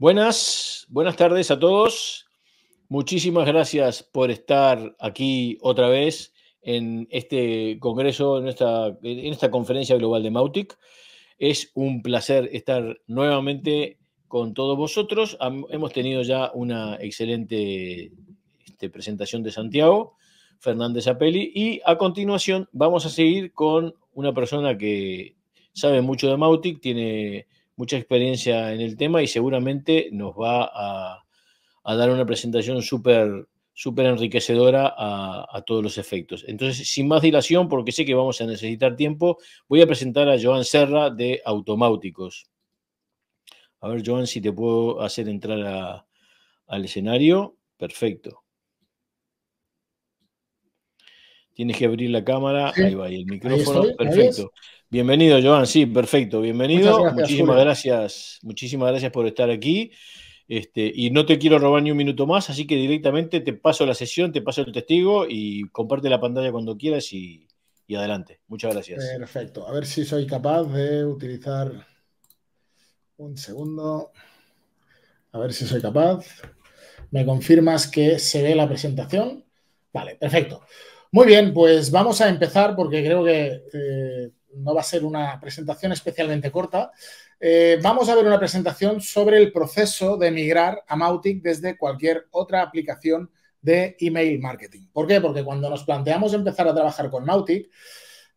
Buenas, buenas tardes a todos. Muchísimas gracias por estar aquí otra vez en este congreso, en esta, conferencia global de Mautic. Es un placer estar nuevamente con todos vosotros. hemos tenido ya una excelente este, presentación de Santiago Fernández Apelli, y a continuación vamos a seguir con una persona que sabe mucho de Mautic, tiene mucha experiencia en el tema y seguramente nos va a, dar una presentación súper súper enriquecedora a, todos los efectos. Entonces, sin más dilación, porque sé que vamos a necesitar tiempo, voy a presentar a Joan Serra de Automáuticos. A ver, Joan, si te puedo hacer entrar al escenario. Perfecto. Tienes que abrir la cámara. Ahí va, y el micrófono. Perfecto. Bienvenido, Joan. Sí, perfecto. Bienvenido. muchísimas gracias. Muchísimas gracias por estar aquí. Este, y no te quiero robar ni un minuto más, así que directamente te paso la sesión, te paso el testigo y comparte la pantalla cuando quieras y, adelante. Muchas gracias. Perfecto. A ver si soy capaz de utilizar un segundo. A ver si soy capaz. ¿Me confirmas que se ve la presentación? Vale, perfecto. Muy bien, pues vamos a empezar porque creo que eh, no va a ser una presentación especialmente corta. Eh, vamos a ver una presentación sobre el proceso de migrar a Mautic desde cualquier otra aplicación de email marketing. ¿Por qué? Porque cuando nos planteamos empezar a trabajar con Mautic,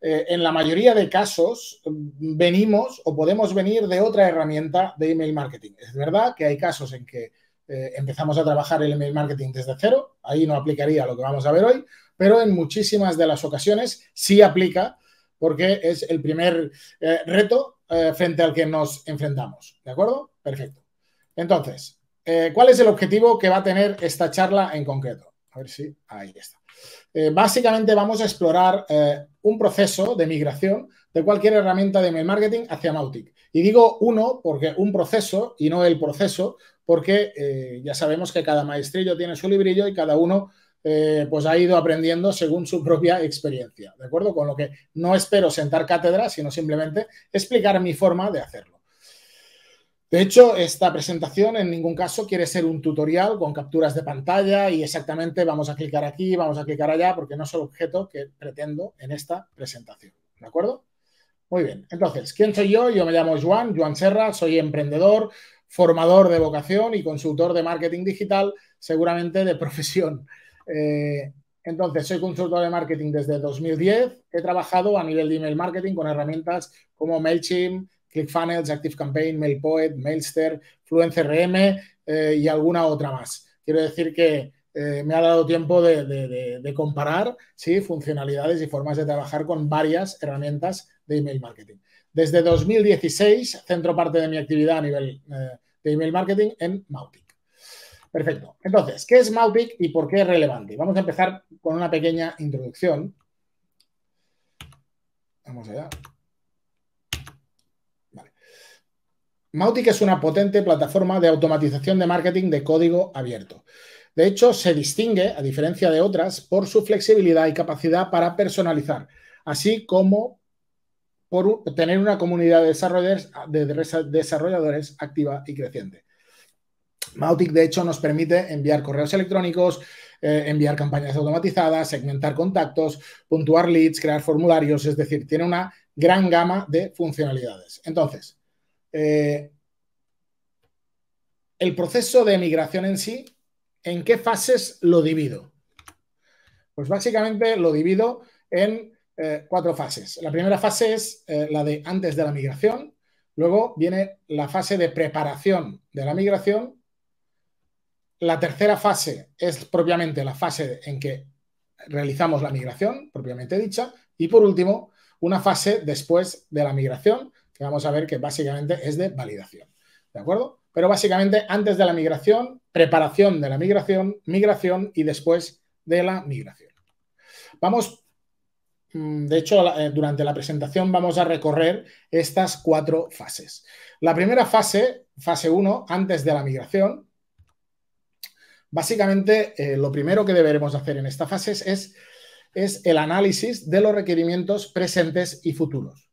eh, en la mayoría de casos mm, venimos o podemos venir de otra herramienta de email marketing. Es verdad que hay casos en que eh, empezamos a trabajar el email marketing desde cero, ahí no aplicaría lo que vamos a ver hoy, pero en muchísimas de las ocasiones sí aplica porque es el primer eh, reto eh, frente al que nos enfrentamos. ¿De acuerdo? Perfecto. Entonces, eh, ¿cuál es el objetivo que va a tener esta charla en concreto? A ver si ahí está. básicamente vamos a explorar un proceso de migración de cualquier herramienta de mail marketing hacia Mautic. Y digo uno porque un proceso y no el proceso, porque ya sabemos que cada maestrillo tiene su librillo y cada uno eh, pues ha ido aprendiendo según su propia experiencia, ¿de acuerdo? Con lo que no espero sentar cátedra, sino simplemente explicar mi forma de hacerlo. De hecho, esta presentación en ningún caso quiere ser un tutorial con capturas de pantalla y exactamente vamos a clicar aquí, vamos a clicar allá, porque no es el objeto que pretendo en esta presentación, ¿de acuerdo? Muy bien, entonces, ¿quién soy yo? Yo me llamo Juan, Juan Serra, soy emprendedor, formador de vocación y consultor de marketing digital, seguramente de profesión. Eh, entonces, soy consultor de marketing desde 2010. He trabajado a nivel de email marketing con herramientas como MailChimp, ClickFunnels, ActiveCampaign, MailPoet, Mailster, FluencerM eh, y alguna otra más. Quiero decir que eh, me ha dado tiempo de, comparar ¿sí? funcionalidades y formas de trabajar con varias herramientas de email marketing. Desde 2016 centro parte de mi actividad a nivel de email marketing en Mautic. Perfecto. Entonces, ¿qué es Mautic y por qué es relevante? Vamos a empezar con una pequeña introducción. Vamos allá. Mautic es una potente plataforma de automatización de marketing de código abierto. De hecho, se distingue, a diferencia de otras, por su flexibilidad y capacidad para personalizar, así como por tener una comunidad de desarrolladores activa y creciente. Mautic, de hecho, nos permite enviar correos electrónicos, eh, enviar campañas automatizadas, segmentar contactos, puntuar leads, crear formularios, es decir, tiene una gran gama de funcionalidades. Entonces, eh, el proceso de migración en sí, ¿en qué fases lo divido? Pues básicamente lo divido en eh, cuatro fases. La primera fase es la de antes de la migración, luego viene la fase de preparación de la migración, la tercera fase es propiamente la fase en que realizamos la migración, propiamente dicha. Y por último, una fase después de la migración, que vamos a ver que básicamente es de validación. ¿De acuerdo? Pero básicamente antes de la migración, preparación de la migración, migración y después de la migración. Vamos, mm, de hecho, eh, durante la presentación vamos a recorrer estas cuatro fases. La primera fase, fase 1, antes de la migración, Básicamente, eh, lo primero que deberemos hacer en esta fase es, es, el análisis de los requerimientos presentes y futuros.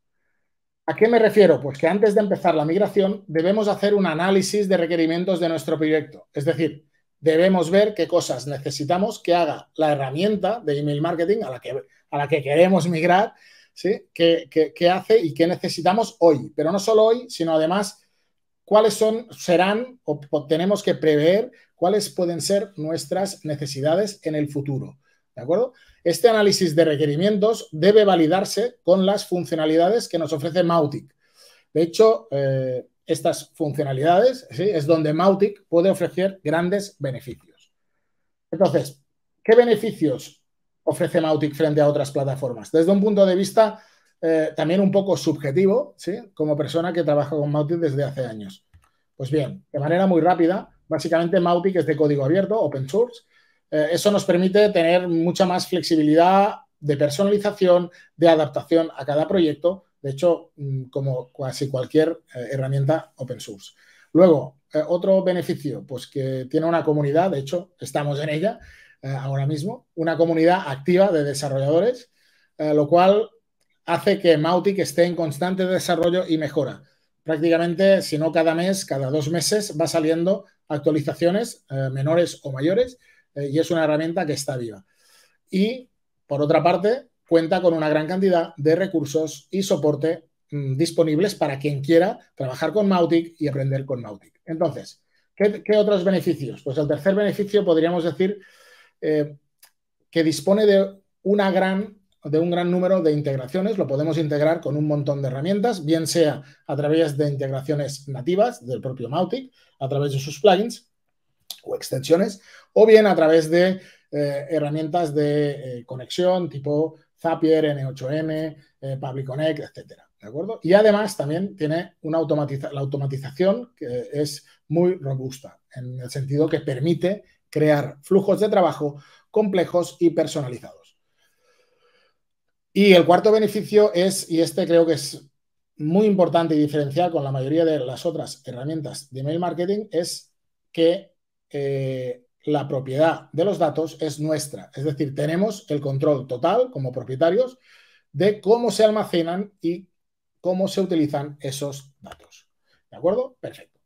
¿A qué me refiero? Pues que antes de empezar la migración debemos hacer un análisis de requerimientos de nuestro proyecto. Es decir, debemos ver qué cosas necesitamos que haga la herramienta de email marketing a la que, a la que queremos migrar, ¿sí? ¿Qué, qué, qué hace y qué necesitamos hoy. Pero no solo hoy, sino además cuáles son, serán o, tenemos que prever cuáles pueden ser nuestras necesidades en el futuro. ¿De acuerdo? Este análisis de requerimientos debe validarse con las funcionalidades que nos ofrece Mautic. De hecho, eh, estas funcionalidades es donde Mautic puede ofrecer grandes beneficios. Entonces, ¿qué beneficios ofrece Mautic frente a otras plataformas? Desde un punto de vista eh, también un poco subjetivo, ¿sí? Como persona que trabaja con Mautic desde hace años. Pues bien, de manera muy rápida, básicamente Mautic es de código abierto, open source. Eh, eso nos permite tener mucha más flexibilidad de personalización, de adaptación a cada proyecto, de hecho, mm, como casi cualquier eh, herramienta open source. Luego, otro beneficio, pues que tiene una comunidad, de hecho, estamos en ella ahora mismo, una comunidad activa de desarrolladores, lo cual hace que Mautic esté en constante desarrollo y mejora. Prácticamente, si no cada mes, cada dos meses va saliendo actualizaciones eh, menores o mayores eh, y es una herramienta que está viva. Y, por otra parte, cuenta con una gran cantidad de recursos y soporte mm, disponibles para quien quiera trabajar con Mautic y aprender con Mautic. Entonces, ¿qué, otros beneficios? Pues el tercer beneficio podríamos decir eh, que dispone de una gran de un gran número de integraciones, lo podemos integrar con un montón de herramientas, bien sea a través de integraciones nativas del propio Mautic, a través de sus plugins o extensiones, o bien a través de eh, herramientas de eh, conexión tipo Zapier, N8M, eh, Public Connect, etcétera. ¿De acuerdo? Y además también tiene una la automatización que es muy robusta, en el sentido que permite crear flujos de trabajo complejos y personalizados. Y el cuarto beneficio es, y este creo que es muy importante y diferencial con la mayoría de las otras herramientas de email marketing, es que eh, la propiedad de los datos es nuestra. Es decir, tenemos el control total como propietarios de cómo se almacenan y cómo se utilizan esos datos. ¿De acuerdo? Perfecto.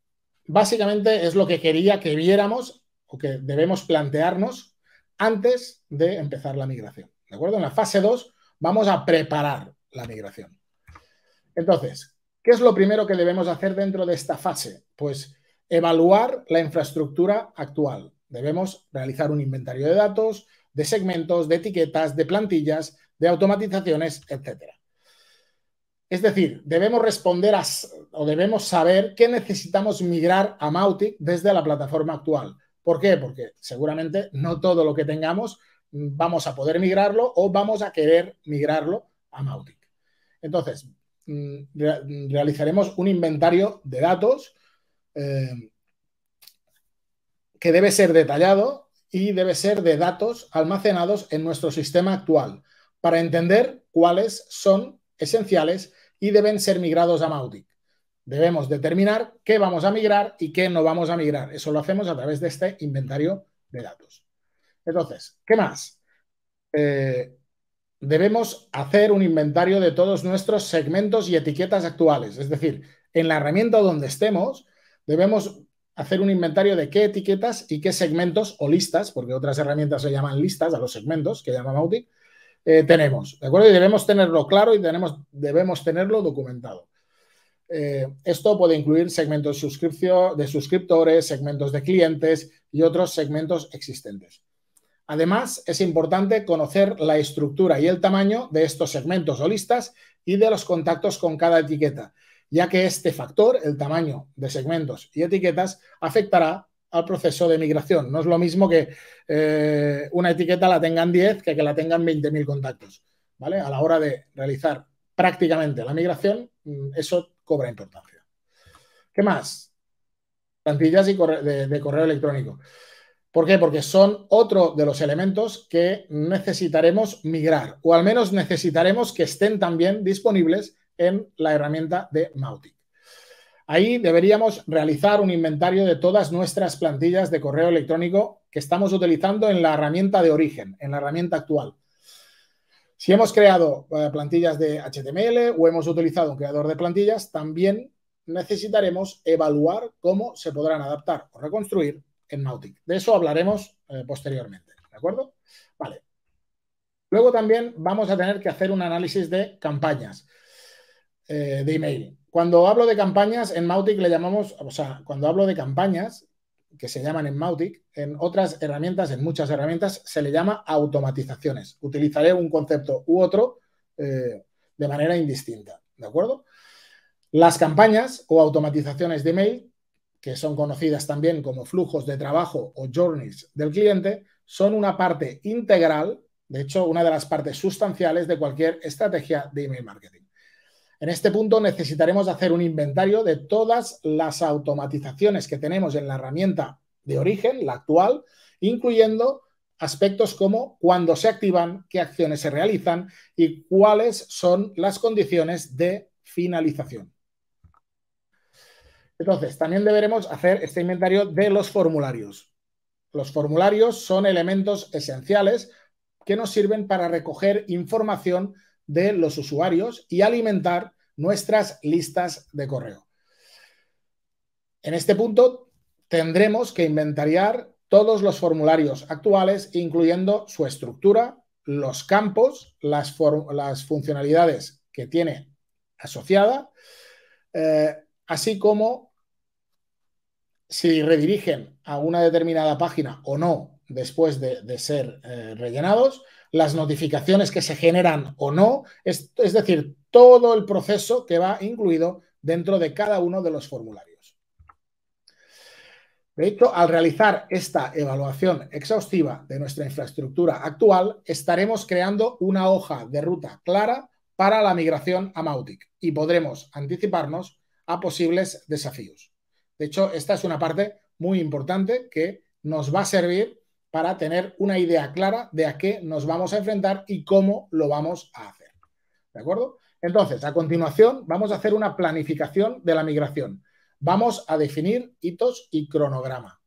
Básicamente es lo que quería que viéramos o que debemos plantearnos antes de empezar la migración. ¿De acuerdo? En la fase 2 Vamos a preparar la migración. Entonces, ¿qué es lo primero que debemos hacer dentro de esta fase? Pues evaluar la infraestructura actual. Debemos realizar un inventario de datos, de segmentos, de etiquetas, de plantillas, de automatizaciones, etc. Es decir, debemos responder a, o debemos saber qué necesitamos migrar a Mautic desde la plataforma actual. ¿Por qué? Porque seguramente no todo lo que tengamos vamos a poder migrarlo o vamos a querer migrarlo a Mautic. Entonces, mm, realizaremos un inventario de datos eh, que debe ser detallado y debe ser de datos almacenados en nuestro sistema actual para entender cuáles son esenciales y deben ser migrados a Mautic. Debemos determinar qué vamos a migrar y qué no vamos a migrar. Eso lo hacemos a través de este inventario de datos. Entonces, ¿qué más? Eh, debemos hacer un inventario de todos nuestros segmentos y etiquetas actuales. Es decir, en la herramienta donde estemos, debemos hacer un inventario de qué etiquetas y qué segmentos o listas, porque otras herramientas se llaman listas a los segmentos que llaman Mautic, eh, tenemos. ¿De acuerdo? Y debemos tenerlo claro y tenemos, debemos tenerlo documentado. Eh, esto puede incluir segmentos de suscriptores, segmentos de clientes y otros segmentos existentes. Además, es importante conocer la estructura y el tamaño de estos segmentos o listas y de los contactos con cada etiqueta, ya que este factor, el tamaño de segmentos y etiquetas, afectará al proceso de migración. No es lo mismo que eh, una etiqueta la tengan 10 que que la tengan 20.000 contactos. ¿vale? A la hora de realizar prácticamente la migración, mm, eso cobra importancia. ¿Qué más? Plantillas y de correo electrónico. ¿Por qué? Porque son otro de los elementos que necesitaremos migrar o al menos necesitaremos que estén también disponibles en la herramienta de Mautic. Ahí deberíamos realizar un inventario de todas nuestras plantillas de correo electrónico que estamos utilizando en la herramienta de origen, en la herramienta actual. Si hemos creado eh, plantillas de HTML o hemos utilizado un creador de plantillas, también necesitaremos evaluar cómo se podrán adaptar o reconstruir en Mautic, De eso hablaremos eh, posteriormente, ¿de acuerdo? Vale. Luego también vamos a tener que hacer un análisis de campañas eh, de email. Cuando hablo de campañas, en Mautic le llamamos, o sea, cuando hablo de campañas, que se llaman en Mautic, en otras herramientas, en muchas herramientas, se le llama automatizaciones. Utilizaré un concepto u otro eh, de manera indistinta, ¿de acuerdo? Las campañas o automatizaciones de email que son conocidas también como flujos de trabajo o journeys del cliente, son una parte integral, de hecho, una de las partes sustanciales de cualquier estrategia de email marketing. En este punto necesitaremos hacer un inventario de todas las automatizaciones que tenemos en la herramienta de origen, la actual, incluyendo aspectos como cuándo se activan, qué acciones se realizan y cuáles son las condiciones de finalización. Entonces, también deberemos hacer este inventario de los formularios. Los formularios son elementos esenciales que nos sirven para recoger información de los usuarios y alimentar nuestras listas de correo. En este punto, tendremos que inventariar todos los formularios actuales, incluyendo su estructura, los campos, las, funcionalidades que tiene asociada, eh, así como si redirigen a una determinada página o no después de, ser eh, rellenados, las notificaciones que se generan o no, es, es decir, todo el proceso que va incluido dentro de cada uno de los formularios. De hecho, al realizar esta evaluación exhaustiva de nuestra infraestructura actual, estaremos creando una hoja de ruta clara para la migración a Mautic y podremos anticiparnos a posibles desafíos. De hecho, esta es una parte muy importante que nos va a servir para tener una idea clara de a qué nos vamos a enfrentar y cómo lo vamos a hacer. ¿De acuerdo? Entonces, a continuación, vamos a hacer una planificación de la migración. Vamos a definir hitos y cronograma.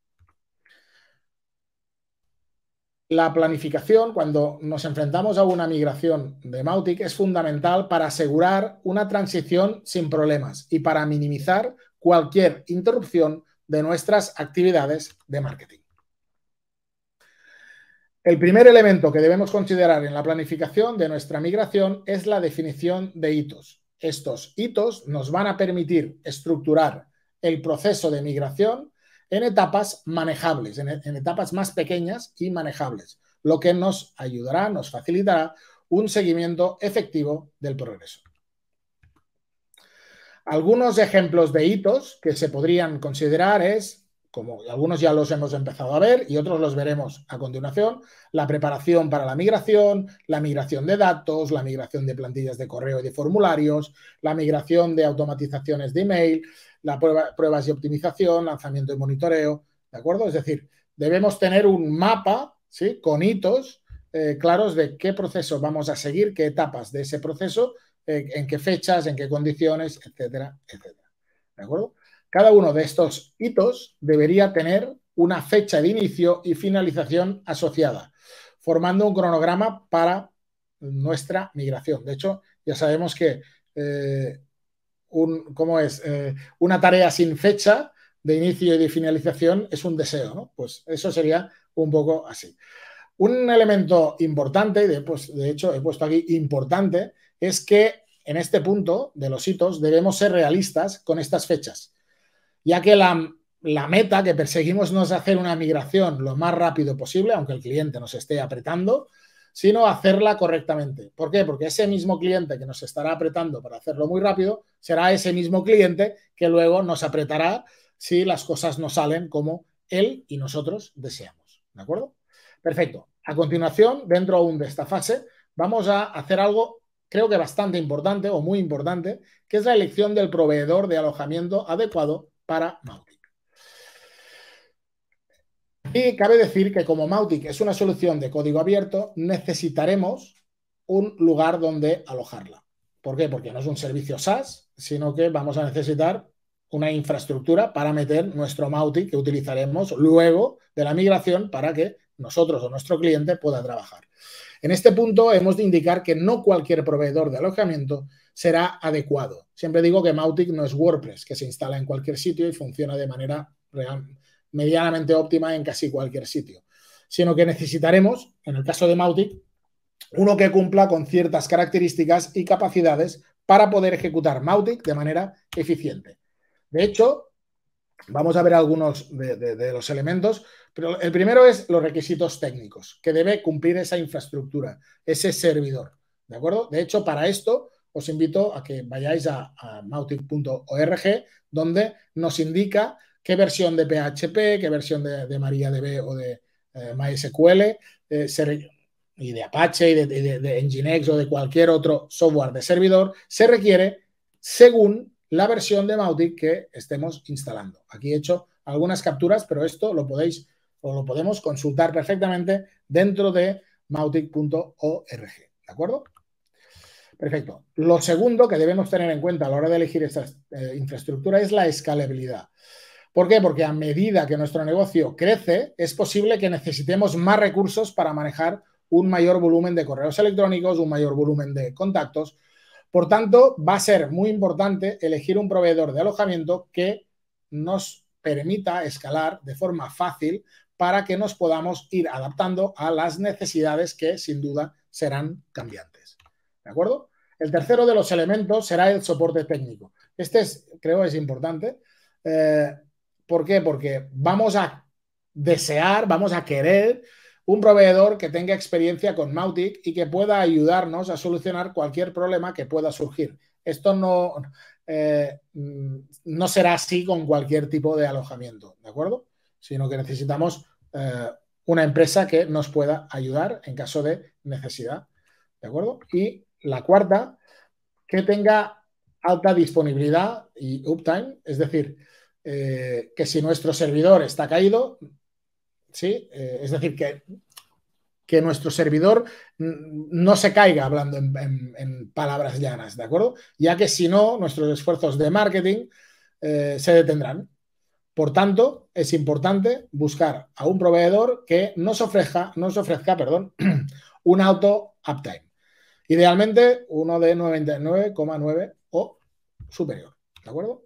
La planificación, cuando nos enfrentamos a una migración de Mautic, es fundamental para asegurar una transición sin problemas y para minimizar cualquier interrupción de nuestras actividades de marketing. El primer elemento que debemos considerar en la planificación de nuestra migración es la definición de hitos. Estos hitos nos van a permitir estructurar el proceso de migración en etapas manejables, en, etapas más pequeñas y manejables, lo que nos ayudará, nos facilitará un seguimiento efectivo del progreso. Algunos ejemplos de hitos que se podrían considerar es como algunos ya los hemos empezado a ver y otros los veremos a continuación, la preparación para la migración, la migración de datos, la migración de plantillas de correo y de formularios, la migración de automatizaciones de email, la pruebas y optimización, lanzamiento y monitoreo, ¿de acuerdo? Es decir, debemos tener un mapa, ¿sí? Con hitos eh, claros de qué proceso vamos a seguir, qué etapas de ese proceso, eh, en qué fechas, en qué condiciones, etcétera, etcétera. ¿De acuerdo? Cada uno de estos hitos debería tener una fecha de inicio y finalización asociada, formando un cronograma para nuestra migración. De hecho, ya sabemos que eh, ¿cómo es? Eh, una tarea sin fecha de inicio y de finalización es un deseo, ¿no? Pues eso sería un poco así. Un elemento importante, de, pues, de hecho he puesto aquí importante, es que en este punto de los hitos debemos ser realistas con estas fechas, ya que la, la meta que perseguimos no es hacer una migración lo más rápido posible, aunque el cliente nos esté apretando, sino hacerla correctamente. ¿Por qué? Porque ese mismo cliente que nos estará apretando para hacerlo muy rápido, será ese mismo cliente que luego nos apretará si las cosas no salen como él y nosotros deseamos. ¿De acuerdo? Perfecto. A continuación, dentro aún de esta fase, vamos a hacer algo creo que bastante importante o muy importante, que es la elección del proveedor de alojamiento adecuado para Mau. Y cabe decir que como Mautic es una solución de código abierto, necesitaremos un lugar donde alojarla. ¿Por qué? Porque no es un servicio SaaS, sino que vamos a necesitar una infraestructura para meter nuestro Mautic que utilizaremos luego de la migración para que nosotros o nuestro cliente pueda trabajar. En este punto hemos de indicar que no cualquier proveedor de alojamiento será adecuado. Siempre digo que Mautic no es WordPress, que se instala en cualquier sitio y funciona de manera real, medianamente óptima en casi cualquier sitio, sino que necesitaremos, en el caso de Mautic, uno que cumpla con ciertas características y capacidades para poder ejecutar Mautic de manera eficiente. De hecho, vamos a ver algunos de, los elementos, pero el primero es los requisitos técnicos que debe cumplir esa infraestructura, ese servidor. ¿De acuerdo? De hecho, para esto os invito a que vayáis a, a mautic.org, donde nos indica qué versión de PHP, qué versión de, de MariaDB o de eh, MySQL, eh, y de Apache, y de, de, Nginx o de cualquier otro software de servidor, se requiere según la versión de Mautic que estemos instalando. Aquí he hecho algunas capturas, pero esto lo podéis o lo podemos consultar perfectamente dentro de mautic.org. ¿De acuerdo? Perfecto. Lo segundo que debemos tener en cuenta a la hora de elegir esta eh, infraestructura es la escalabilidad. ¿Por qué? Porque a medida que nuestro negocio crece, es posible que necesitemos más recursos para manejar un mayor volumen de correos electrónicos, un mayor volumen de contactos. Por tanto, va a ser muy importante elegir un proveedor de alojamiento que nos permita escalar de forma fácil para que nos podamos ir adaptando a las necesidades que sin duda serán cambiantes. ¿De acuerdo? El tercero de los elementos será el soporte técnico. Este es, creo es importante. Eh, ¿Por qué? Porque vamos a desear, vamos a querer un proveedor que tenga experiencia con Mautic y que pueda ayudarnos a solucionar cualquier problema que pueda surgir. Esto no, eh, no será así con cualquier tipo de alojamiento, ¿de acuerdo? Sino que necesitamos eh, una empresa que nos pueda ayudar en caso de necesidad, ¿de acuerdo? Y la cuarta, que tenga alta disponibilidad y uptime, es decir, eh, que si nuestro servidor está caído, ¿sí? Eh, es decir, que, que, nuestro servidor no se caiga hablando en, palabras llanas, ¿de acuerdo? Ya que si no, nuestros esfuerzos de marketing eh, se detendrán. Por tanto, es importante buscar a un proveedor que nos ofrezca, nos ofrezca perdón, un auto uptime. Idealmente, uno de 99,9 o superior. ¿De acuerdo?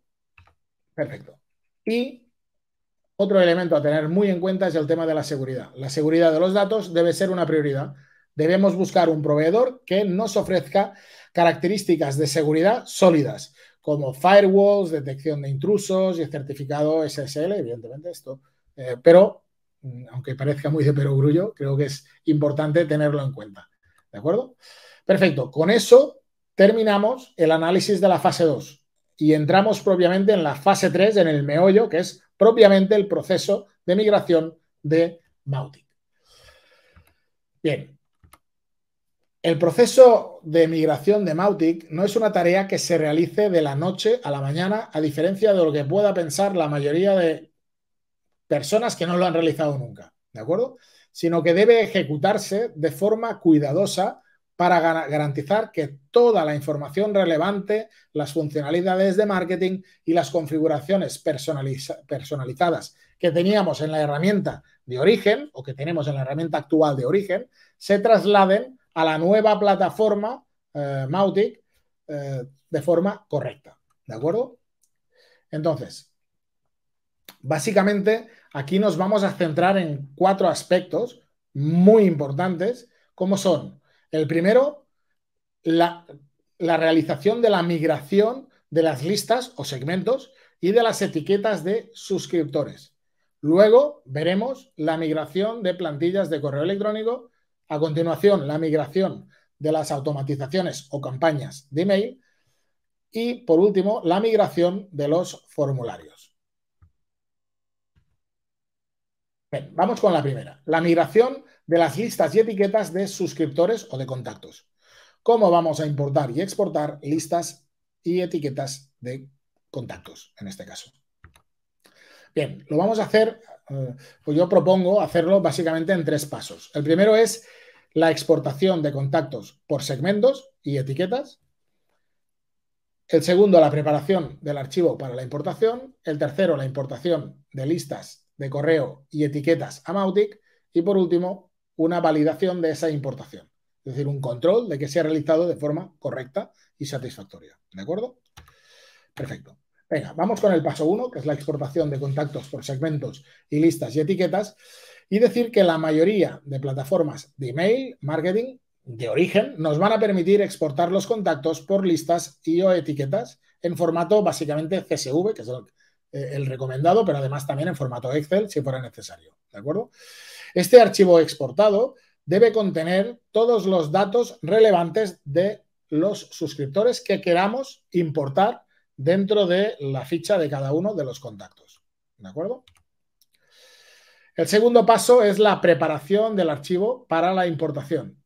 Perfecto. Y otro elemento a tener muy en cuenta es el tema de la seguridad. La seguridad de los datos debe ser una prioridad. Debemos buscar un proveedor que nos ofrezca características de seguridad sólidas, como firewalls, detección de intrusos y certificado SSL, evidentemente esto. Eh, pero, mm, aunque parezca muy de perogrullo, creo que es importante tenerlo en cuenta. ¿De acuerdo? Perfecto. Con eso terminamos el análisis de la fase 2 y entramos propiamente en la fase 3, en el meollo, que es propiamente el proceso de migración de Mautic. Bien, el proceso de migración de Mautic no es una tarea que se realice de la noche a la mañana, a diferencia de lo que pueda pensar la mayoría de personas que no lo han realizado nunca, ¿de acuerdo? Sino que debe ejecutarse de forma cuidadosa para garantizar que toda la información relevante, las funcionalidades de marketing y las configuraciones personalizadas que teníamos en la herramienta de origen o que tenemos en la herramienta actual de origen se trasladen a la nueva plataforma eh, Mautic eh, de forma correcta. ¿De acuerdo? Entonces, básicamente aquí nos vamos a centrar en cuatro aspectos muy importantes, como son el primero, la, realización de la migración de las listas o segmentos y de las etiquetas de suscriptores. Luego veremos la migración de plantillas de correo electrónico. A continuación, la migración de las automatizaciones o campañas de email. Y por último, la migración de los formularios. vamos con la primera. La migración de las listas y etiquetas de suscriptores o de contactos. ¿Cómo vamos a importar y exportar listas y etiquetas de contactos en este caso? Bien, lo vamos a hacer, eh, pues yo propongo hacerlo básicamente en tres pasos. El primero es la exportación de contactos por segmentos y etiquetas. El segundo, la preparación del archivo para la importación. El tercero, la importación de listas de correo y etiquetas a Mautic. Y por último, una validación de esa importación. Es decir, un control de que se ha realizado de forma correcta y satisfactoria. ¿De acuerdo? Perfecto. Venga, vamos con el paso 1, que es la exportación de contactos por segmentos y listas y etiquetas, y decir que la mayoría de plataformas de email, marketing, de origen, nos van a permitir exportar los contactos por listas y o etiquetas en formato básicamente CSV, que es eh, el recomendado, pero además también en formato Excel si fuera necesario. ¿De acuerdo? Este archivo exportado debe contener todos los datos relevantes de los suscriptores que queramos importar dentro de la ficha de cada uno de los contactos. ¿De acuerdo? El segundo paso es la preparación del archivo para la importación.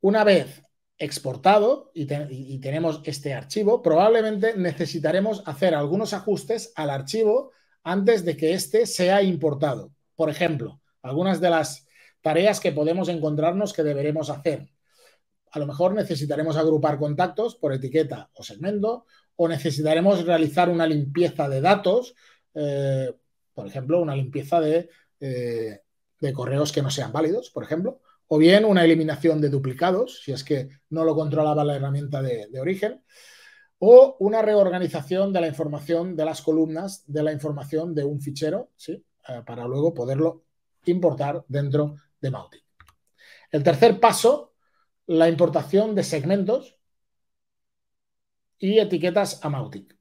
Una vez exportado y, tenemos este archivo, probablemente necesitaremos hacer algunos ajustes al archivo antes de que éste sea importado. Por ejemplo, algunas de las tareas que podemos encontrarnos que deberemos hacer. A lo mejor necesitaremos agrupar contactos por etiqueta o segmento, o necesitaremos realizar una limpieza de datos, eh, por ejemplo, una limpieza eh, de, correos que no sean válidos, por ejemplo, o bien una eliminación de duplicados, si es que no lo controlaba la herramienta de, origen, o una reorganización de la información de las columnas de la información de un fichero, ¿sí? Eh, para luego poderlo importar dentro de Mautic. El tercer paso, la importación de segmentos y etiquetas a Mautic.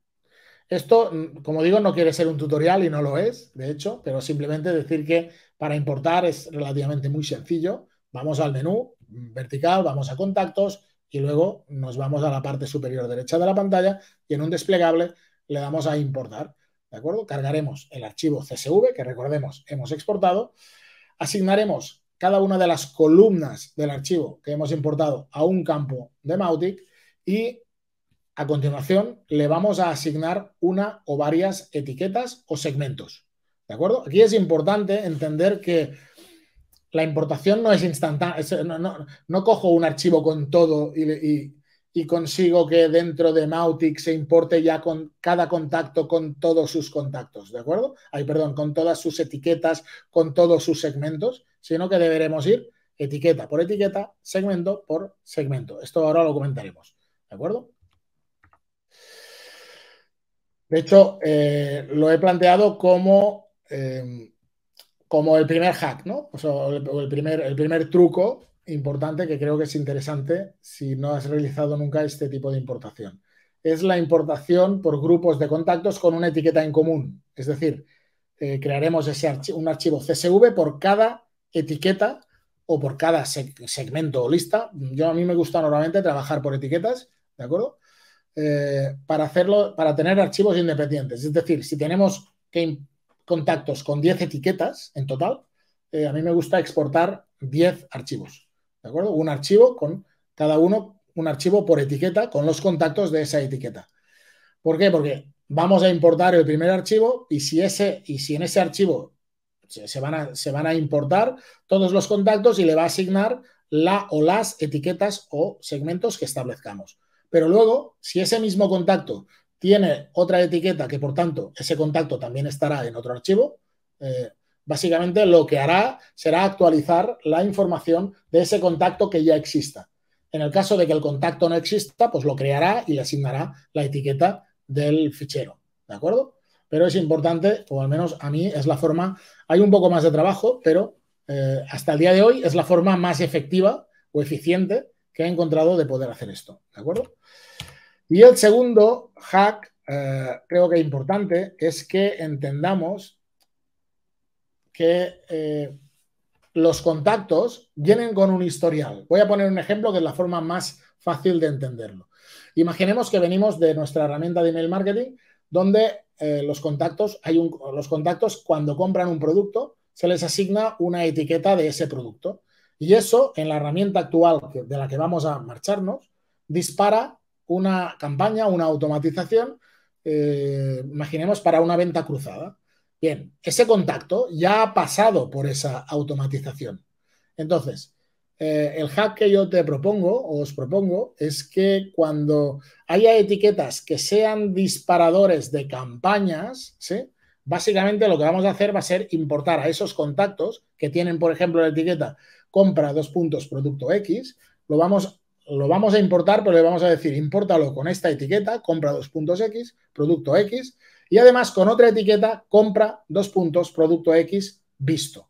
Esto, como digo, no quiere ser un tutorial y no lo es, de hecho, pero simplemente decir que para importar es relativamente muy sencillo. Vamos al menú vertical, vamos a contactos y luego nos vamos a la parte superior derecha de la pantalla y en un desplegable le damos a importar. ¿de acuerdo? Cargaremos el archivo CSV que recordemos hemos exportado, asignaremos cada una de las columnas del archivo que hemos importado a un campo de Mautic y a continuación le vamos a asignar una o varias etiquetas o segmentos. ¿De acuerdo? Aquí es importante entender que la importación no es instantánea. No, cojo un archivo con todo y, y y consigo que dentro de Mautic se importe ya con cada contacto con todos sus contactos, ¿de acuerdo? Ay, perdón, con todas sus etiquetas, con todos sus segmentos, sino que deberemos ir etiqueta por etiqueta, segmento por segmento. Esto ahora lo comentaremos, ¿de acuerdo? De hecho, eh, lo he planteado como, eh, como el primer hack, ¿no? O sea, el, primer, el primer truco importante que creo que es interesante si no has realizado nunca este tipo de importación. Es la importación por grupos de contactos con una etiqueta en común. Es decir, eh, crearemos ese un archivo CSV por cada etiqueta o por cada segmento o lista. Yo a mí me gusta normalmente trabajar por etiquetas, ¿de acuerdo? Eh, para hacerlo, para tener archivos independientes. Es decir, si tenemos que contactos con 10 etiquetas en total, eh, a mí me gusta exportar 10 archivos. ¿de acuerdo? Un archivo con cada uno, un archivo por etiqueta con los contactos de esa etiqueta. ¿Por qué? Porque vamos a importar el primer archivo y si, ese, y si en ese archivo se, van a, se van a importar todos los contactos y le va a asignar la o las etiquetas o segmentos que establezcamos. Pero luego, si ese mismo contacto tiene otra etiqueta que, por tanto, ese contacto también estará en otro archivo, eh, Básicamente lo que hará será actualizar la información de ese contacto que ya exista. En el caso de que el contacto no exista, pues lo creará y le asignará la etiqueta del fichero. ¿De acuerdo? Pero es importante, o al menos a mí es la forma, hay un poco más de trabajo, pero eh, hasta el día de hoy es la forma más efectiva o eficiente que he encontrado de poder hacer esto. ¿De acuerdo? Y el segundo hack, eh, creo que importante, es que entendamos que eh, los contactos vienen con un historial. Voy a poner un ejemplo que es la forma más fácil de entenderlo. Imaginemos que venimos de nuestra herramienta de email marketing, donde eh, los contactos, hay los contactos cuando compran un producto, se les asigna una etiqueta de ese producto. Y eso, en la herramienta actual de la que vamos a marcharnos, dispara una campaña, una automatización, eh, imaginemos para una venta cruzada. Bien, ese contacto ya ha pasado por esa automatización. Entonces, eh, el hack que yo te propongo, o os propongo, es que cuando haya etiquetas que sean disparadores de campañas, básicamente lo que vamos a hacer va a ser importar a esos contactos que tienen, por ejemplo, la etiqueta compra dos puntos producto X, lo vamos, lo vamos a importar, pero le vamos a decir, impórtalo con esta etiqueta, compra dos puntos X, producto X, y además con otra etiqueta, compra dos puntos, producto X visto.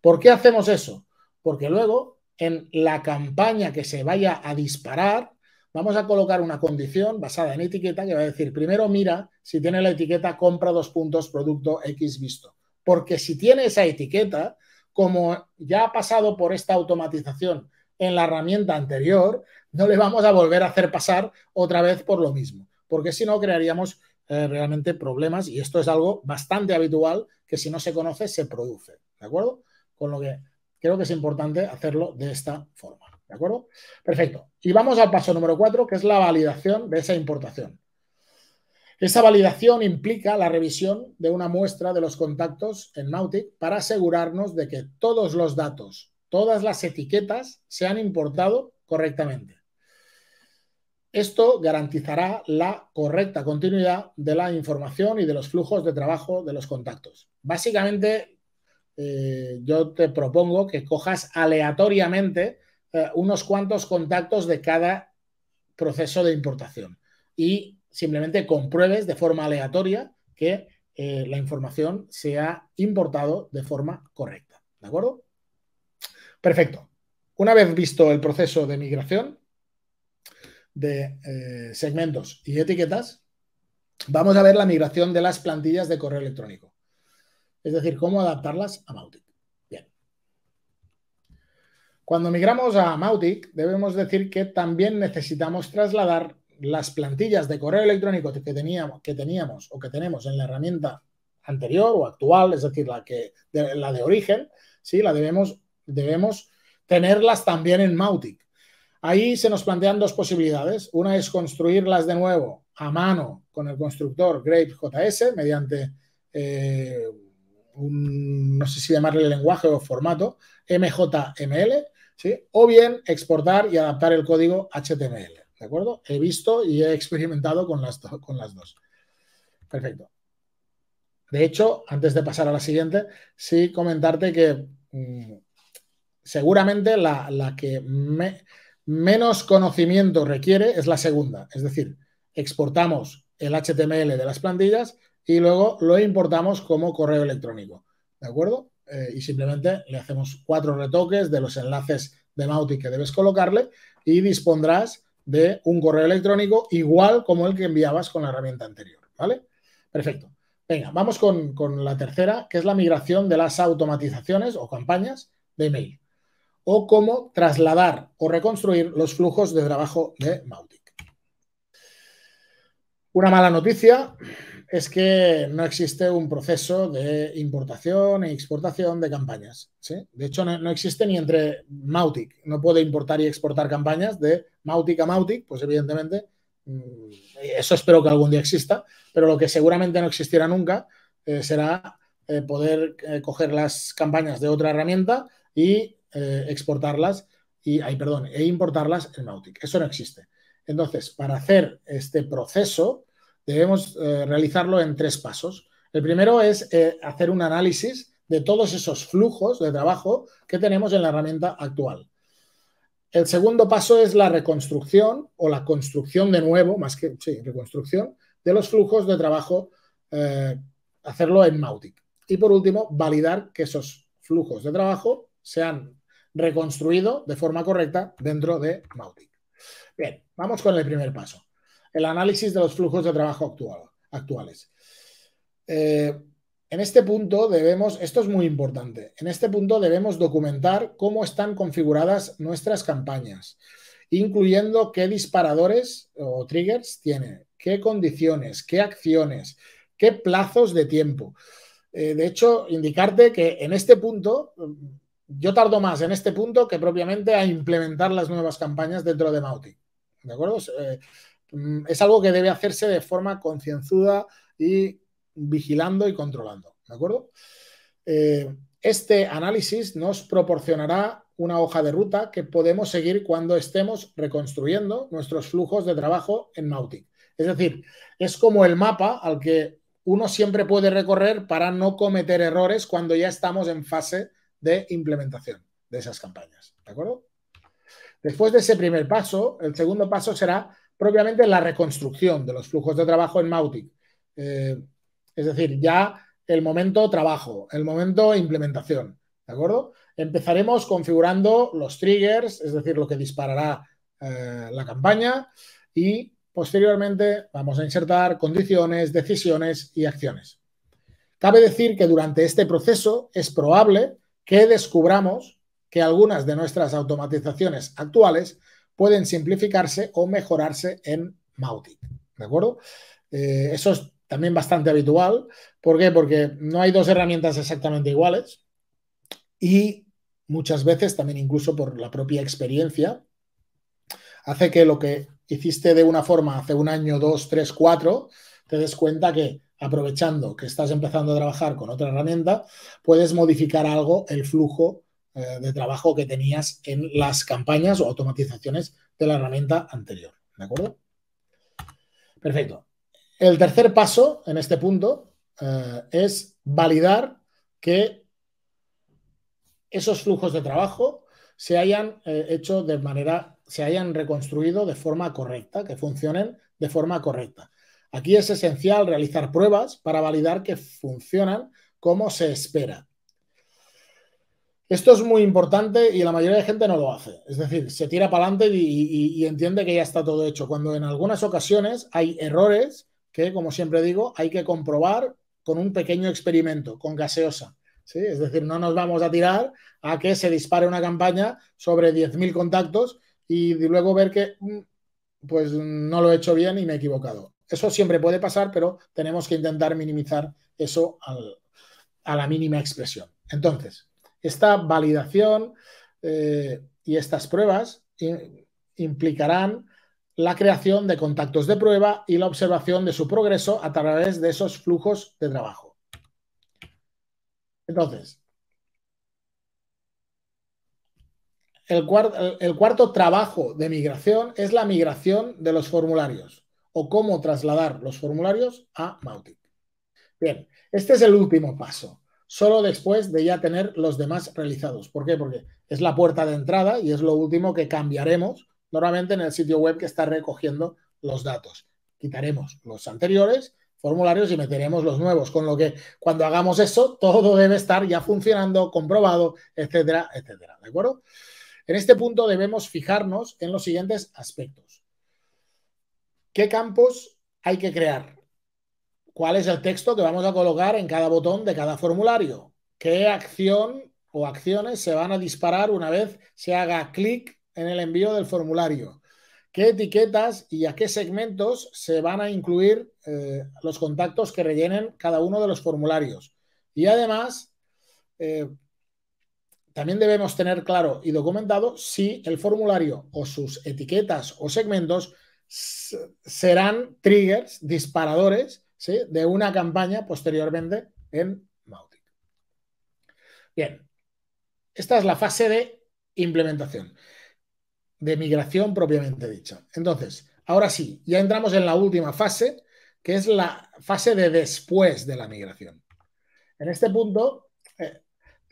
¿Por qué hacemos eso? Porque luego en la campaña que se vaya a disparar, vamos a colocar una condición basada en etiqueta que va a decir, primero mira si tiene la etiqueta compra dos puntos, producto X visto. Porque si tiene esa etiqueta, como ya ha pasado por esta automatización en la herramienta anterior, no le vamos a volver a hacer pasar otra vez por lo mismo, porque si no crearíamos eh, realmente problemas y esto es algo bastante habitual que si no se conoce se produce, ¿de acuerdo? Con lo que creo que es importante hacerlo de esta forma, ¿de acuerdo? Perfecto. Y vamos al paso número cuatro, que es la validación de esa importación. Esa validación implica la revisión de una muestra de los contactos en Nautic para asegurarnos de que todos los datos, todas las etiquetas se han importado correctamente. Esto garantizará la correcta continuidad de la información y de los flujos de trabajo de los contactos. Básicamente, eh, yo te propongo que cojas aleatoriamente eh, unos cuantos contactos de cada proceso de importación y simplemente compruebes de forma aleatoria que eh, la información se ha importado de forma correcta. ¿De acuerdo? Perfecto. Una vez visto el proceso de migración, de eh, segmentos y etiquetas, vamos a ver la migración de las plantillas de correo electrónico. Es decir, cómo adaptarlas a Mautic. Bien. Cuando migramos a Mautic, debemos decir que también necesitamos trasladar las plantillas de correo electrónico que teníamos, que teníamos o que tenemos en la herramienta anterior o actual, es decir, la, que, de, la de origen, ¿sí? la debemos, debemos tenerlas también en Mautic. Ahí se nos plantean dos posibilidades. Una es construirlas de nuevo a mano con el constructor GrapeJS mediante eh, un, no sé si llamarle lenguaje o formato, MJML, ¿sí? o bien exportar y adaptar el código HTML. ¿De acuerdo? He visto y he experimentado con las, con las dos. Perfecto. De hecho, antes de pasar a la siguiente, sí comentarte que mm, seguramente la, la que me menos conocimiento requiere es la segunda. Es decir, exportamos el HTML de las plantillas y luego lo importamos como correo electrónico. ¿De acuerdo? Eh, y simplemente le hacemos cuatro retoques de los enlaces de Mautic que debes colocarle y dispondrás de un correo electrónico igual como el que enviabas con la herramienta anterior. ¿Vale? Perfecto. Venga, vamos con, con la tercera, que es la migración de las automatizaciones o campañas de email o cómo trasladar o reconstruir los flujos de trabajo de Mautic. Una mala noticia es que no existe un proceso de importación e exportación de campañas. De hecho, no, existe ni entre Mautic. No puede importar y exportar campañas de Mautic a Mautic, pues evidentemente, mm, eso espero que algún día exista, pero lo que seguramente no existirá nunca eh, será eh, poder eh, coger las campañas de otra herramienta y eh, exportarlas y, perdón, e importarlas en Mautic. Eso no existe. Entonces, para hacer este proceso, debemos eh, realizarlo en tres pasos. El primero es eh, hacer un análisis de todos esos flujos de trabajo que tenemos en la herramienta actual. El segundo paso es la reconstrucción o la construcción de nuevo, más que sí, reconstrucción de los flujos de trabajo, hacerlo en Mautic. Y por último, validar que esos flujos de trabajo sean reconstruido de forma correcta dentro de Mautic. Bien, vamos con el primer paso, el análisis de los flujos de trabajo actuales. Eh, en este punto debemos, esto es muy importante, en este punto debemos documentar cómo están configuradas nuestras campañas, incluyendo qué disparadores o triggers tiene, qué condiciones, qué acciones, qué plazos de tiempo. Eh, de hecho, indicarte que en este punto yo tardo más en este punto que propiamente a implementar las nuevas campañas dentro de Mautic. ¿De acuerdo? Eh, mm, es algo que debe hacerse de forma concienzuda y vigilando y controlando. ¿De acuerdo? Eh, este análisis nos proporcionará una hoja de ruta que podemos seguir cuando estemos reconstruyendo nuestros flujos de trabajo en Mautic. Es decir, es como el mapa al que uno siempre puede recorrer para no cometer errores cuando ya estamos en fase de implementación de esas campañas. ¿De acuerdo? Después de ese primer paso, el segundo paso será propiamente la reconstrucción de los flujos de trabajo en Mautic. Eh, es decir, ya el momento trabajo, el momento implementación. ¿De acuerdo? Empezaremos configurando los triggers, es decir, lo que disparará eh, la campaña y posteriormente vamos a insertar condiciones, decisiones y acciones. Cabe decir que durante este proceso es probable que descubramos que algunas de nuestras automatizaciones actuales pueden simplificarse o mejorarse en Mautic. ¿De acuerdo? Eh, eso es también bastante habitual. ¿Por qué? Porque no hay dos herramientas exactamente iguales y muchas veces también incluso por la propia experiencia hace que lo que hiciste de una forma hace un año, dos, tres, cuatro, te des cuenta que aprovechando que estás empezando a trabajar con otra herramienta, puedes modificar algo el flujo eh, de trabajo que tenías en las campañas o automatizaciones de la herramienta anterior. ¿De acuerdo? Perfecto. El tercer paso en este punto eh, es validar que esos flujos de trabajo se hayan eh, hecho de manera, se hayan reconstruido de forma correcta, que funcionen de forma correcta. Aquí es esencial realizar pruebas para validar que funcionan como se espera. Esto es muy importante y la mayoría de gente no lo hace. Es decir, se tira para adelante y, entiende que ya está todo hecho, cuando en algunas ocasiones hay errores que, como siempre digo, hay que comprobar con un pequeño experimento, con gaseosa. Es decir, no nos vamos a tirar a que se dispare una campaña sobre 10.000 contactos y luego ver que mm, pues no lo he hecho bien y me he equivocado. Eso siempre puede pasar, pero tenemos que intentar minimizar eso a la mínima expresión. Entonces, esta validación eh, y estas pruebas implicarán la creación de contactos de prueba y la observación de su progreso a través de esos flujos de trabajo. Entonces, el, cuarto trabajo de migración es la migración de los formularios o cómo trasladar los formularios a Mautic. Bien, este es el último paso, solo después de ya tener los demás realizados. ¿Por qué? Porque es la puerta de entrada y es lo último que cambiaremos normalmente en el sitio web que está recogiendo los datos. Quitaremos los anteriores formularios y meteremos los nuevos, con lo que cuando hagamos eso, todo debe estar ya funcionando, comprobado, etcétera, etcétera. ¿De acuerdo? En este punto debemos fijarnos en los siguientes aspectos ¿Qué campos hay que crear? ¿Cuál es el texto que vamos a colocar en cada botón de cada formulario? ¿Qué acción o acciones se van a disparar una vez se haga clic en el envío del formulario? ¿Qué etiquetas y a qué segmentos se van a incluir eh, los contactos que rellenen cada uno de los formularios? Y además, eh, también debemos tener claro y documentado si el formulario o sus etiquetas o segmentos serán triggers, disparadores de una campaña posteriormente en Mautic. Bien, esta es la fase de implementación, de migración propiamente dicha. Entonces, ahora sí, ya entramos en la última fase, que es la fase de después de la migración. En este punto, eh,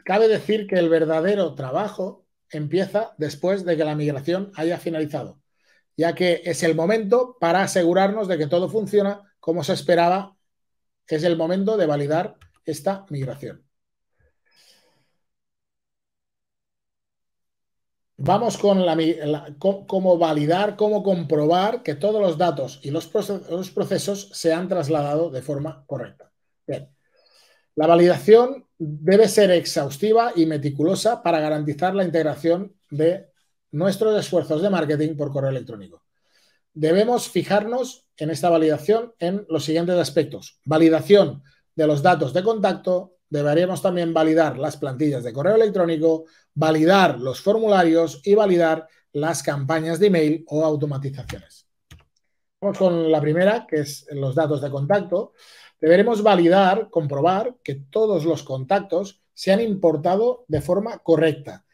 cabe decir que el verdadero trabajo empieza después de que la migración haya finalizado ya que es el momento para asegurarnos de que todo funciona como se esperaba. Es el momento de validar esta migración. Vamos con la, cómo validar, cómo comprobar que todos los datos y los, los procesos se han trasladado de forma correcta. Bien. La validación debe ser exhaustiva y meticulosa para garantizar la integración de nuestros esfuerzos de marketing por correo electrónico. Debemos fijarnos en esta validación en los siguientes aspectos. Validación de los datos de contacto, deberíamos también validar las plantillas de correo electrónico, validar los formularios y validar las campañas de email o automatizaciones. Vamos con la primera, que es los datos de contacto. Deberemos validar, comprobar que todos los contactos se han importado de forma correcta,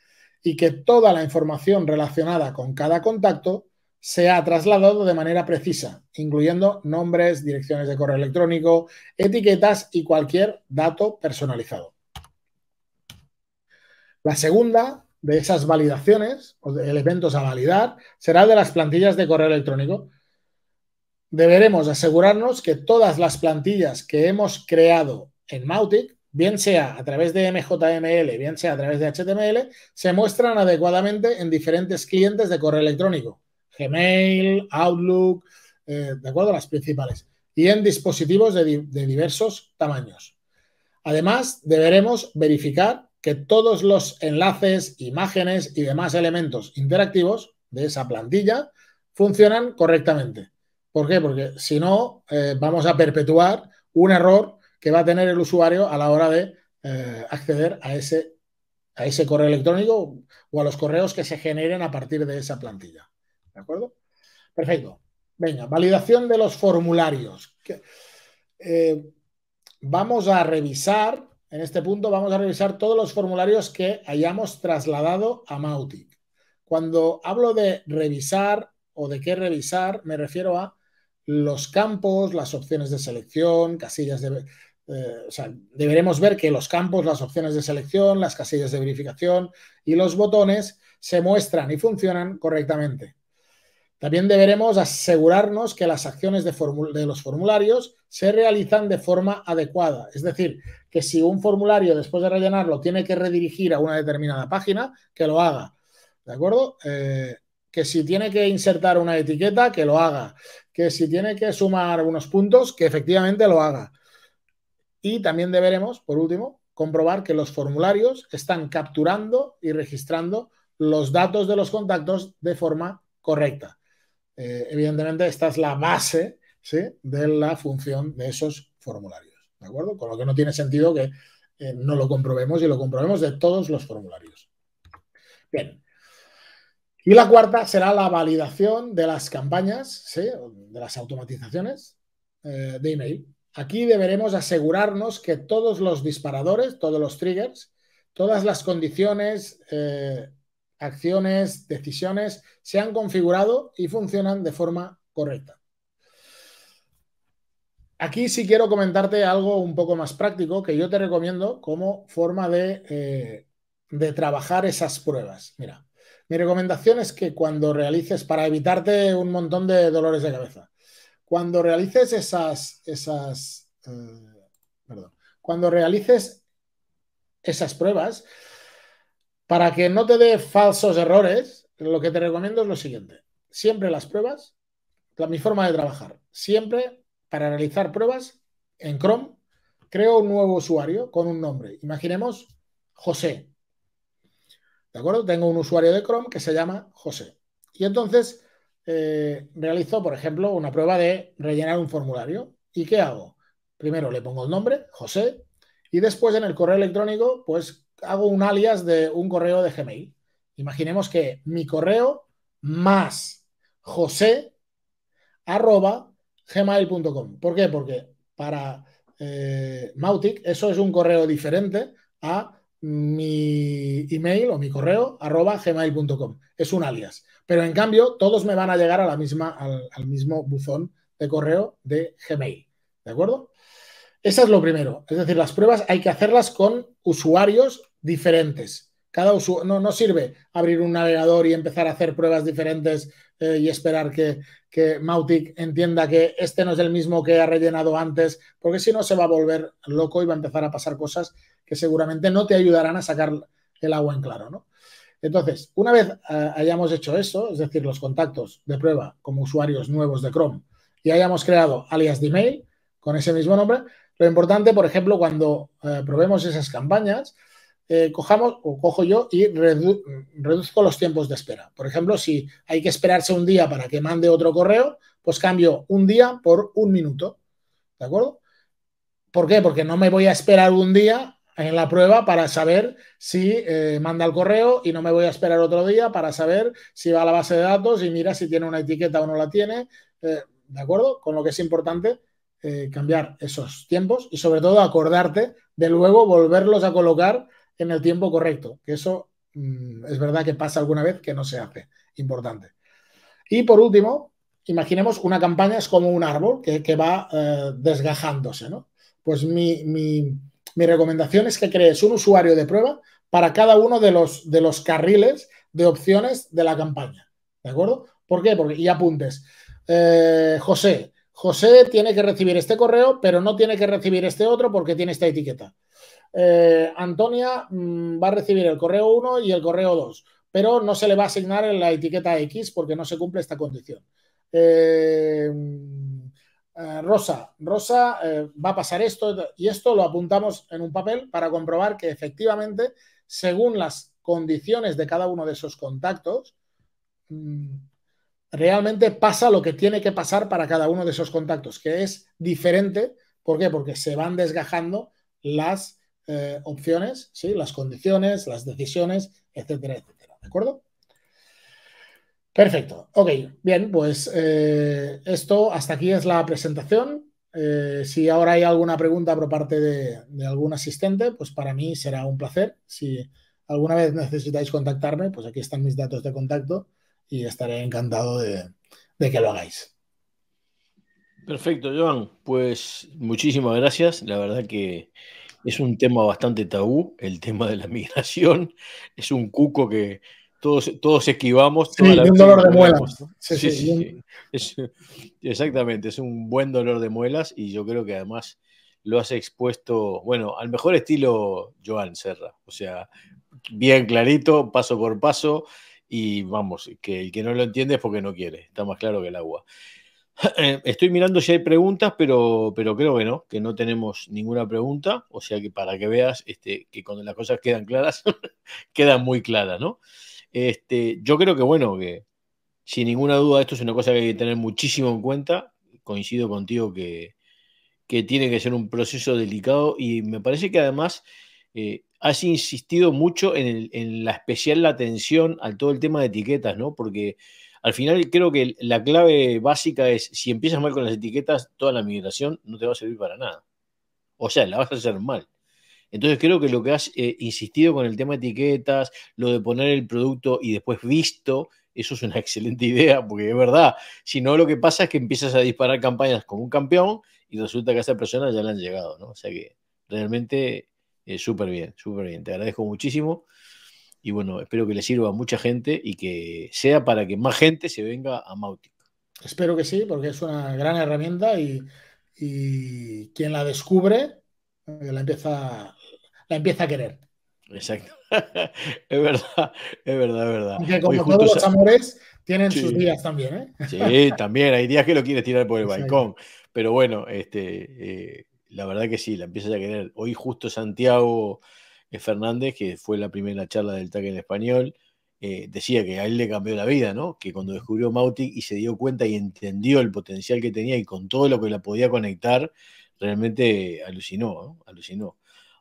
y que toda la información relacionada con cada contacto sea ha trasladado de manera precisa, incluyendo nombres, direcciones de correo electrónico, etiquetas y cualquier dato personalizado. La segunda de esas validaciones, o de elementos a validar, será de las plantillas de correo electrónico. Deberemos asegurarnos que todas las plantillas que hemos creado en Mautic bien sea a través de MJML, bien sea a través de HTML, se muestran adecuadamente en diferentes clientes de correo electrónico, Gmail, Outlook, eh, de acuerdo a las principales, y en dispositivos de, diversos tamaños. Además, deberemos verificar que todos los enlaces, imágenes y demás elementos interactivos de esa plantilla funcionan correctamente. ¿Por qué? Porque si no, eh, vamos a perpetuar un error que va a tener el usuario a la hora de eh, acceder a ese, a ese correo electrónico o a los correos que se generen a partir de esa plantilla. ¿De acuerdo? Perfecto. Venga, validación de los formularios. Eh, vamos a revisar, en este punto vamos a revisar todos los formularios que hayamos trasladado a Mautic. Cuando hablo de revisar o de qué revisar, me refiero a los campos, las opciones de selección, casillas de, eh, o sea, deberemos ver que los campos, las opciones de selección, las casillas de verificación y los botones se muestran y funcionan correctamente. También deberemos asegurarnos que las acciones de, de, los formularios se realizan de forma adecuada. Es decir, que si un formulario después de rellenarlo tiene que redirigir a una determinada página, que lo haga. ¿De acuerdo? Eh, que si tiene que insertar una etiqueta, que lo haga. Que si tiene que sumar unos puntos, que efectivamente lo haga y también deberemos, por último, comprobar que los formularios están capturando y registrando los datos de los contactos de forma correcta. Eh, evidentemente, esta es la base de la función de esos formularios. ¿De acuerdo? Con lo que no tiene sentido que eh, no lo comprobemos y lo comprobemos de todos los formularios. Bien. Y la cuarta será la validación de las campañas, ¿sí? de las automatizaciones eh, de email. Aquí deberemos asegurarnos que todos los disparadores, todos los triggers, todas las condiciones, eh, acciones, decisiones se han configurado y funcionan de forma correcta. Aquí sí quiero comentarte algo un poco más práctico que yo te recomiendo como forma de, eh, de trabajar esas pruebas. Mira, mi recomendación es que cuando realices, para evitarte un montón de dolores de cabeza, cuando realices esas, esas, eh, cuando realices esas pruebas, para que no te dé falsos errores, lo que te recomiendo es lo siguiente. Siempre las pruebas, mi forma de trabajar. Siempre para realizar pruebas en Chrome, creo un nuevo usuario con un nombre. Imaginemos José. ¿De acuerdo? Tengo un usuario de Chrome que se llama José. Y entonces realizó eh, realizo, por ejemplo, una prueba de rellenar un formulario. ¿Y qué hago? Primero le pongo el nombre, José, y después en el correo electrónico, pues hago un alias de un correo de Gmail. Imaginemos que mi correo más José arroba gmail.com. ¿Por qué? Porque para eh, Mautic eso es un correo diferente a mi email o mi correo arroba gmail.com. Es un alias. Pero en cambio, todos me van a llegar a la misma, al, mismo buzón de correo de Gmail. ¿De acuerdo? Eso es lo primero. Es decir, las pruebas hay que hacerlas con usuarios diferentes. Cada no, sirve abrir un navegador y empezar a hacer pruebas diferentes eh, y esperar que, que Mautic entienda que este no es el mismo que ha rellenado antes, porque si no se va a volver loco y va a empezar a pasar cosas que seguramente no te ayudarán a sacar el agua en claro, ¿no? Entonces, una vez eh, hayamos hecho eso, es decir, los contactos de prueba como usuarios nuevos de Chrome y hayamos creado alias de email con ese mismo nombre, lo importante, por ejemplo, cuando eh, probemos esas campañas, eh, cojamos o cojo yo y reduzco los tiempos de espera. Por ejemplo, si hay que esperarse un día para que mande otro correo, pues cambio un día por un minuto. ¿De acuerdo? ¿Por qué? Porque no me voy a esperar un día en la prueba para saber si eh, manda el correo y no me voy a esperar otro día para saber si va a la base de datos y mira si tiene una etiqueta o no la tiene. Eh, ¿De acuerdo? Con lo que es importante eh, cambiar esos tiempos y sobre todo acordarte de luego volverlos a colocar en el tiempo correcto, que eso mm, es verdad que pasa alguna vez que no se hace. Importante. Y por último, imaginemos una campaña es como un árbol que, va desgajándose, ¿no? Pues mi mi recomendación es que crees un usuario de prueba para cada uno de los, de los carriles de opciones de la campaña. ¿De acuerdo? ¿Por qué? Porque, y apuntes. Eh, José, José tiene que recibir este correo, pero no tiene que recibir este otro porque tiene esta etiqueta. Eh, Antonia mm, va a recibir el correo 1 y el correo 2, pero no se le va a asignar la etiqueta X porque no se cumple esta condición. Eh, eh, Rosa, Rosa, eh, va a pasar esto y esto lo apuntamos en un papel para comprobar que efectivamente, según las condiciones de cada uno de esos contactos, mm, realmente pasa lo que tiene que pasar para cada uno de esos contactos, que es diferente. ¿Por qué? Porque se van desgajando las eh, opciones, ¿sí? las condiciones, las decisiones, etcétera, etcétera. ¿De acuerdo? Perfecto. Ok, bien, pues eh, esto hasta aquí es la presentación. Eh, si ahora hay alguna pregunta por parte de, algún asistente, pues para mí será un placer. Si alguna vez necesitáis contactarme, pues aquí están mis datos de contacto y estaré encantado de, de que lo hagáis. Perfecto, Joan. Pues muchísimas gracias. La verdad que es un tema bastante tabú, el tema de la migración. Es un cuco que todos, todos esquivamos. Sí, un dolor de muelas. exactamente, es un buen dolor de muelas y yo creo que además lo has expuesto, bueno, al mejor estilo Joan Serra, o sea, bien clarito, paso por paso y vamos, que el que no lo entiende es porque no quiere, está más claro que el agua. Eh, estoy mirando si hay preguntas, pero, pero creo que no, que no tenemos ninguna pregunta. O sea que para que veas este, que cuando las cosas quedan claras, quedan muy claras, ¿no? Este, yo creo que, bueno, que sin ninguna duda esto es una cosa que hay que tener muchísimo en cuenta. Coincido contigo que, tiene que ser un proceso delicado y me parece que además eh, has insistido mucho en, en, la especial atención al todo el tema de etiquetas, ¿no? Porque al final creo que la clave básica es, si empiezas mal con las etiquetas, toda la migración no te va a servir para nada. O sea, la vas a hacer mal. Entonces creo que lo que has eh, insistido con el tema etiquetas, lo de poner el producto y después visto, eso es una excelente idea, porque es verdad. Si no, lo que pasa es que empiezas a disparar campañas como un campeón y resulta que a esa persona ya le han llegado, ¿no? O sea que realmente es eh, súper bien, súper bien. Te agradezco muchísimo y bueno, espero que le sirva a mucha gente y que sea para que más gente se venga a Mautic. Espero que sí, porque es una gran herramienta y, y quien la descubre eh, la empieza a la empieza a querer. Exacto. es verdad, es verdad, es verdad. Porque como todos los amores tienen sus días también, ¿eh? sí, también. Hay días que lo quieres tirar por el balcón. Pero bueno, este, eh, la verdad que sí, la empiezas a querer. Hoy justo Santiago eh, Fernández, que fue la primera charla del tag en español, decía que a él le cambió la vida, ¿no? Que cuando descubrió Mautic y se dio cuenta y entendió el potencial que tenía y con todo lo que la podía conectar, realmente alucinó, Alucinó.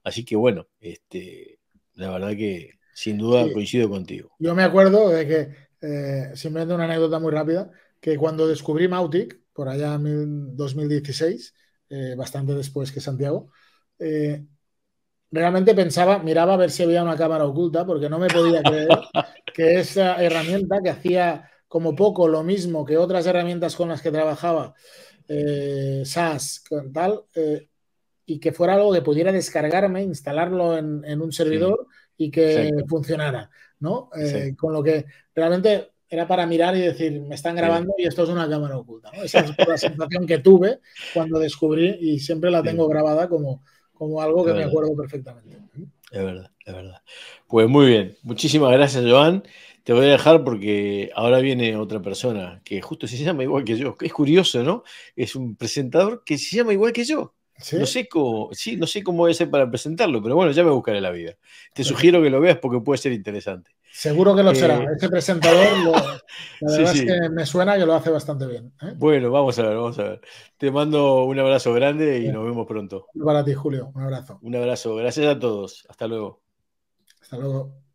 Así que bueno, este, la verdad que sin duda coincido contigo. Yo me acuerdo de que, eh, simplemente una anécdota muy rápida, que cuando descubrí Mautic, por allá en 2016, eh, bastante después que Santiago, eh, realmente pensaba, miraba a ver si había una cámara oculta, porque no me podía creer que esa herramienta que hacía como poco lo mismo que otras herramientas con las que trabajaba, eh, SAS, tal, y que fuera algo que pudiera descargarme, instalarlo en, un servidor y que funcionara, ¿no? Eh, con lo que realmente era para mirar y decir, me están grabando y esto es una cámara oculta. Esa es la sensación que tuve cuando descubrí y siempre la tengo grabada como, como algo que me acuerdo perfectamente. Es verdad, es verdad. Pues muy bien, muchísimas gracias, Joan. Te voy a dejar porque ahora viene otra persona que justo se llama igual que yo. Es curioso, ¿no? Es un presentador que se llama igual que yo. No, sé cómo, sí, no sé cómo voy a ser para presentarlo, pero bueno, ya me buscaré la vida. Te sugiero que lo veas porque puede ser interesante. Seguro que lo será. Este presentador, es que me suena que lo hace bastante bien. ¿eh? Bueno, vamos a ver, vamos a ver. Te mando un abrazo grande y nos vemos pronto. Para ti, Julio. Un abrazo. Un abrazo. Gracias a todos. Hasta luego. Hasta luego.